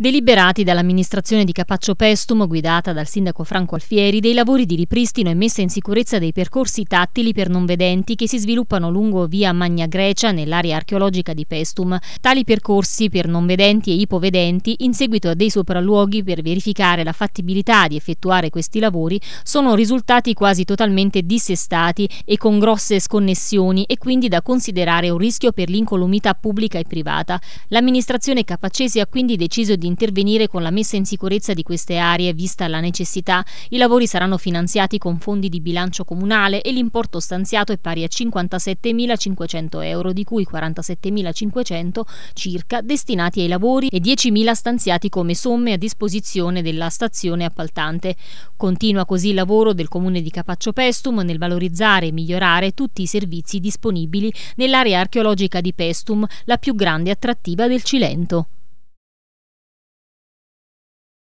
deliberati dall'amministrazione di Capaccio Pestum, guidata dal sindaco Franco Alfieri, dei lavori di ripristino e messa in sicurezza dei percorsi tattili per non vedenti che si sviluppano lungo via Magna Grecia nell'area archeologica di Pestum. Tali percorsi per non vedenti e ipovedenti, in seguito a dei sopralluoghi per verificare la fattibilità di effettuare questi lavori, sono risultati quasi totalmente dissestati e con grosse sconnessioni e quindi da considerare un rischio per l'incolumità pubblica e privata. L'amministrazione capacesi ha quindi deciso di intervenire con la messa in sicurezza di queste aree vista la necessità. I lavori saranno finanziati con fondi di bilancio comunale e l'importo stanziato è pari a 57.500 euro, di cui 47.500 circa destinati ai lavori e 10.000 stanziati come somme a disposizione della stazione appaltante. Continua così il lavoro del comune di Capaccio Pestum nel valorizzare e migliorare tutti i servizi disponibili nell'area archeologica di Pestum, la più grande attrattiva del Cilento.